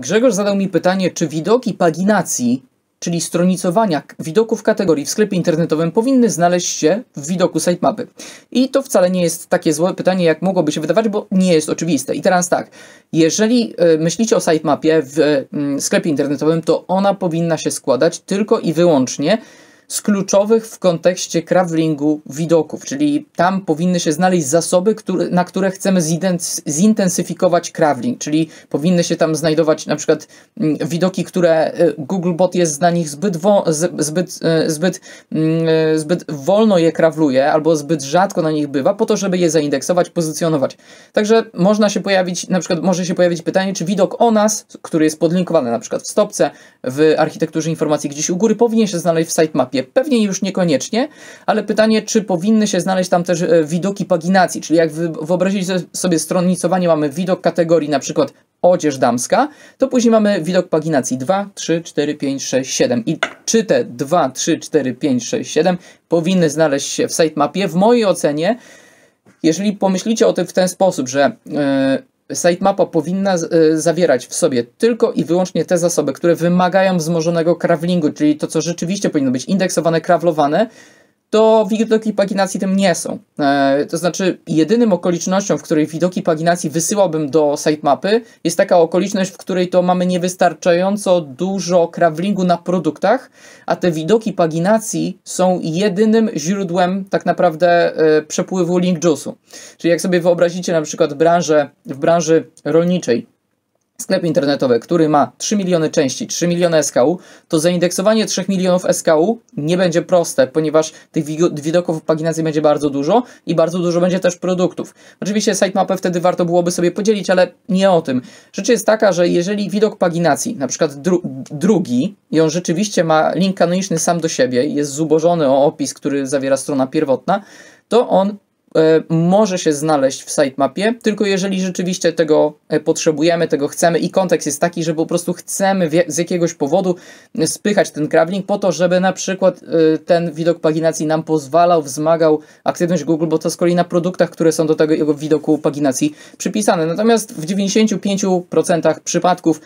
Grzegorz zadał mi pytanie, czy widoki paginacji, czyli stronicowania widoków kategorii w sklepie internetowym powinny znaleźć się w widoku sitemapy. I to wcale nie jest takie złe pytanie, jak mogłoby się wydawać, bo nie jest oczywiste. I teraz tak, jeżeli e, myślicie o sitemapie w mm, sklepie internetowym, to ona powinna się składać tylko i wyłącznie z kluczowych w kontekście crawlingu widoków, czyli tam powinny się znaleźć zasoby, na które chcemy zintensyfikować crawling, czyli powinny się tam znajdować na przykład mm, widoki, które y, Googlebot jest na nich zbyt, wo, zbyt, y, zbyt, mm, y, zbyt wolno je krawluje albo zbyt rzadko na nich bywa, po to, żeby je zaindeksować, pozycjonować. Także można się pojawić, na przykład może się pojawić pytanie, czy widok o nas, który jest podlinkowany na przykład w stopce, w architekturze informacji gdzieś u góry, powinien się znaleźć w sitemapie perspektywie? Pewnie już niekoniecznie, ale pytanie, czy powinny się znaleźć tam też e, widoki paginacji, czyli jak wyobrazić sobie stronnicowanie, mamy widok kategorii na przykład odzież damska, to później mamy widok paginacji 2, 3, 4, 5, 6, 7. I czy te 2, 3, 4, 5, 6, 7 powinny znaleźć się w sitemapie? W mojej ocenie jeżeli pomyślicie o tym w ten sposób, że e, sitemapa powinna y, zawierać w sobie tylko i wyłącznie te zasoby, które wymagają wzmożonego crawlingu, czyli to, co rzeczywiście powinno być indeksowane, krawlowane, to widoki paginacji tym nie są. E, to znaczy, jedynym okolicznością, w której widoki paginacji wysyłałbym do sitemapy, jest taka okoliczność, w której to mamy niewystarczająco dużo crawlingu na produktach, a te widoki paginacji są jedynym źródłem tak naprawdę e, przepływu link juice'u. Czyli jak sobie wyobrazicie na przykład branżę, w branży rolniczej, sklep internetowy, który ma 3 miliony części, 3 miliony SKU, to zaindeksowanie 3 milionów SKU nie będzie proste, ponieważ tych widoków w paginacji będzie bardzo dużo i bardzo dużo będzie też produktów. Oczywiście sitemapę wtedy warto byłoby sobie podzielić, ale nie o tym. Rzecz jest taka, że jeżeli widok paginacji, na przykład dru drugi, i on rzeczywiście ma link kanoniczny sam do siebie, jest zubożony o opis, który zawiera strona pierwotna, to on E, może się znaleźć w sitemapie, tylko jeżeli rzeczywiście tego e, potrzebujemy, tego chcemy i kontekst jest taki, że po prostu chcemy z jakiegoś powodu spychać ten krawnik po to, żeby na przykład e, ten widok paginacji nam pozwalał, wzmagał aktywność Google, bo to z kolei na produktach, które są do tego widoku paginacji przypisane. Natomiast w 95% przypadków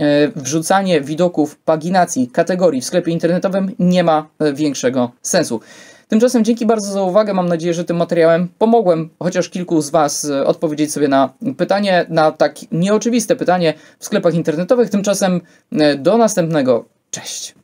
E, wrzucanie widoków paginacji kategorii w sklepie internetowym nie ma e, większego sensu. Tymczasem dzięki bardzo za uwagę. Mam nadzieję, że tym materiałem pomogłem chociaż kilku z Was e, odpowiedzieć sobie na pytanie, na tak nieoczywiste pytanie w sklepach internetowych. Tymczasem do następnego. Cześć.